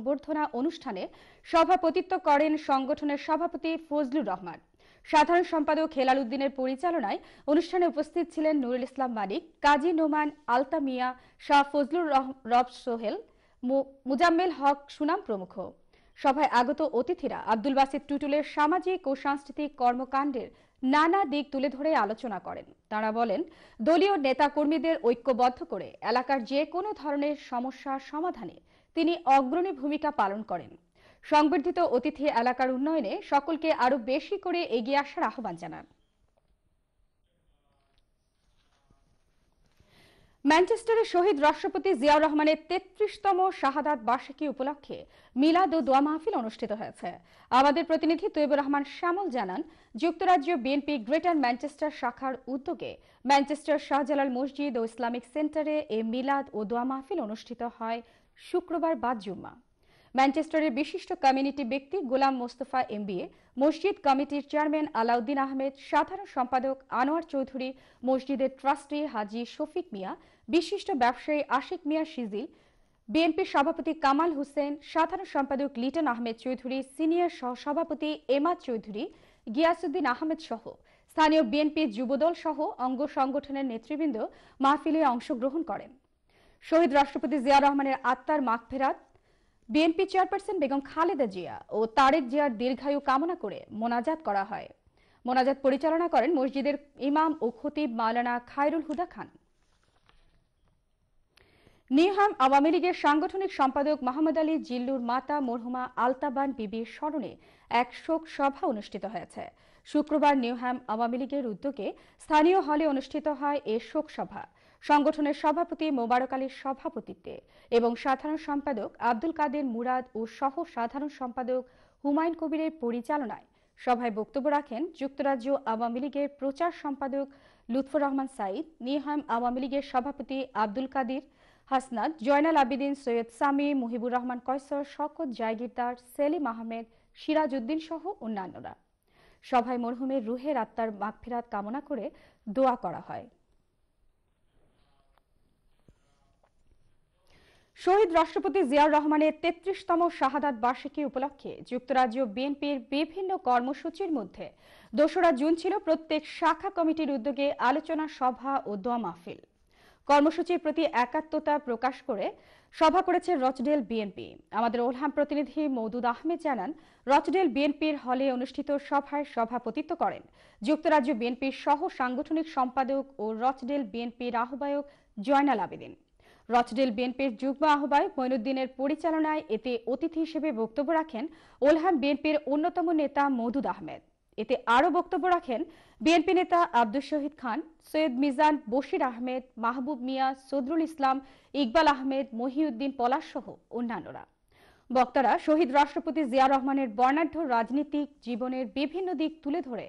সংবর্ধনা অনুষ্ঠানে সভাপতিত্ব করেন সংগঠনের সভাপতি ফজলুর রহমান সাধারণ সম্পাদক হেলাল উদ্দিনের পরিচালনায় অনুষ্ঠানে উপস্থিত ছিলেন নুরুল ইসলাম মানিক কাজী নোমান আলতামিয়া শাহ ফজলুর রব সোহেল মুজাম্মেল হক সুনাম প্রমুখ সভায় আগত অতিথিরা আব্দুল বাসিদ টুটুলের সামাজিক ও সাংস্কৃতিক কর্মকাণ্ডের নানা দিক তুলে ধরে আলোচনা করেন তারা বলেন দলীয় নেতাকর্মীদের ঐক্যবদ্ধ করে এলাকার যে কোনো ধরনের সমস্যা সমাধানে তিনি অগ্রণী ভূমিকা পালন করেন সংবর্ধিত অতিথি এলাকার উন্নয়নে সকলকে আরো বেশি করে এগিয়ে আসার আহ্বান জানান ম্যানচেস্টারের শহীদ রাষ্ট্রপতি জিয়াউর রহমানের তেত্রিশতম শাহাদাত বার্ষিকী উপলক্ষে মিলাদ ও দোয়া মাহফিল অনুষ্ঠিত হয়েছে আমাদের প্রতিনিধি তৈবুর রহমান শ্যামল জানান যুক্তরাজ্য বিএনপি গ্রেটার ম্যানচেস্টার শাখার উদ্যোগে ম্যানচেস্টার শাহজালাল মসজিদ ও ইসলামিক সেন্টারে এ মিলাদ ও দোয়া মাহফিল অনুষ্ঠিত হয় শুক্রবার বাদ জুম্মা ম্যানচেস্টারের বিশিষ্ট কমিউনিটি ব্যক্তি গোলাম মোস্তফা এমবিএ মসজিদ কমিটির চেয়ারম্যান আলাউদ্দিন আহমেদ সাধারণ সম্পাদক আনোয়ার চৌধুরী মসজিদের ট্রাস্টি হাজি শফিক মিয়া বিশিষ্ট ব্যবসায়ী আশিক মিয়া সিজিল বিএনপি সভাপতি কামাল হোসেন সাধারণ সম্পাদক লিটন আহমেদ চৌধুরী সিনিয়র সহসভাপতি এমা চৌধুরী গিয়াসুদ্দিন আহমেদ সহ স্থানীয় বিএনপি যুবদল সহ অঙ্গ সংগঠনের নেতৃবৃন্দ মাহফিলে অংশগ্রহণ করেন শহীদ রাষ্ট্রপতি জিয়া রহমানের আত্মার ফেরাত বিএনপি চেয়ারপারসন বেগম খালেদা জিয়া ও তারেক জিয়ার দীর্ঘায়ু কামনা করে মোনাজাত করা হয় মোনাজাত পরিচালনা করেন মসজিদের ইমাম ও খতিব মাওলানা খায়রুল হুদা খান নিহাম আওয়ামী লীগের সাংগঠনিক সম্পাদক মাহমুদ আলী জিল্লুর মাতা মরহুমা আলতাবান বিবির স্মরণে এক শোক সভা অনুষ্ঠিত হয়েছে শুক্রবার নিউহ্যাম আওয়ামী লীগের উদ্যোগে স্থানীয় হলে অনুষ্ঠিত হয় এ শোক সভা সংগঠনের সভাপতি মোবারক আলীর সভাপতিত্বে এবং সাধারণ সম্পাদক আব্দুল কাদের মুরাদ ও সহ সাধারণ সম্পাদক হুমায়ুন কবিরের পরিচালনায় সভায় বক্তব্য রাখেন যুক্তরাজ্য আওয়ামী লীগের প্রচার সম্পাদক লুৎফর রহমান সাইদ নিহাম আওয়ামী লীগের সভাপতি আব্দুল কাদির হাসনাত জয়নাল আবিদিন সৈয়দ সামি মুহিবুর রহমান কয়সর শকত জায়গিরদার সেলিম আহমেদ সিরাজ উদ্দিন সহ অন্যান্যরা সভায় মরহুমের রুহের আত্মার মাগফিরাত কামনা করে দোয়া করা হয় শহীদ রাষ্ট্রপতি জিয়াউর রহমানের তেত্রিশতম শাহাদাত বার্ষিকী উপলক্ষে যুক্তরাজ্য বিএনপির বিভিন্ন কর্মসূচির মধ্যে দোসরা জুন ছিল প্রত্যেক শাখা কমিটির উদ্যোগে আলোচনা সভা ও দোয়া মাহফিল কর্মসূচির প্রতি একাত্মতা প্রকাশ করে সভা করেছে রচডেল বিএনপি আমাদের ওলহাম প্রতিনিধি মৌদুদ আহমেদ জানান রচডেল বিএনপির হলে অনুষ্ঠিত সভায় সভাপতিত্ব করেন যুক্তরাজ্য বিএনপির সহ সাংগঠনিক সম্পাদক ও রচডেল বিএনপির আহ্বায়ক জয়নাল আবেদিন রচডেল বিএনপির যুগ্ম আহ্বায়ক মইনুদ্দিনের পরিচালনায় এতে অতিথি হিসেবে বক্তব্য রাখেন ওলহাম বিএনপির অন্যতম নেতা মধুদ আহমেদ এতে আরও বক্তব্য রাখেন বিএনপি নেতা আব্দুল শহীদ খান সৈয়দ মিজান বশির আহমেদ মাহবুব মিয়া সদরুল ইসলাম ইকবাল আহমেদ মহিউদ্দিন পলাশ সহ অন্যান্যরা বক্তারা শহীদ রাষ্ট্রপতি জিয়া রহমানের বর্ণাঢ্য রাজনীতিক জীবনের বিভিন্ন দিক তুলে ধরে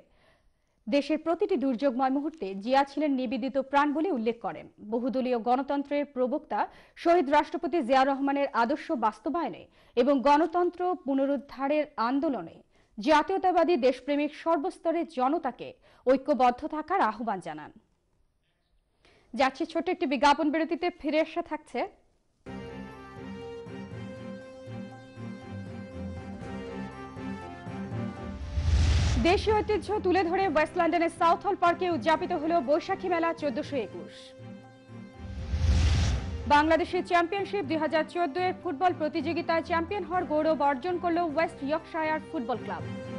দেশের প্রতিটি দুর্যোগময় মুহূর্তে জিয়া ছিলেন নিবেদিত প্রাণ বলে উল্লেখ করেন বহুদলীয় গণতন্ত্রের প্রবক্তা শহীদ রাষ্ট্রপতি জিয়া রহমানের আদর্শ বাস্তবায়নে এবং গণতন্ত্র পুনরুদ্ধারের আন্দোলনে জাতীয়তাবাদী দেশপ্রেমিক সর্বস্তরের জনতাকে ঐক্যবদ্ধ থাকার আহ্বান জানান যাচ্ছে ছোট একটি বিজ্ঞাপন বিরতিতে ফিরে এসে থাকছে দেশীয় ঐতিহ্য তুলে ধরে ওয়েস্ট লন্ডনের সাউথ হল পার্কে উদযাপিত হল বৈশাখী মেলা চোদ্দশো একুশ বাংলাদেশের চ্যাম্পিয়নশিপ দুই হাজার চোদ্দ এর ফুটবল প্রতিযোগিতায় চ্যাম্পিয়ন হওয়ার গৌরব অর্জন করল ওয়েস্ট ইয়র্কশায়ার ফুটবল ক্লাব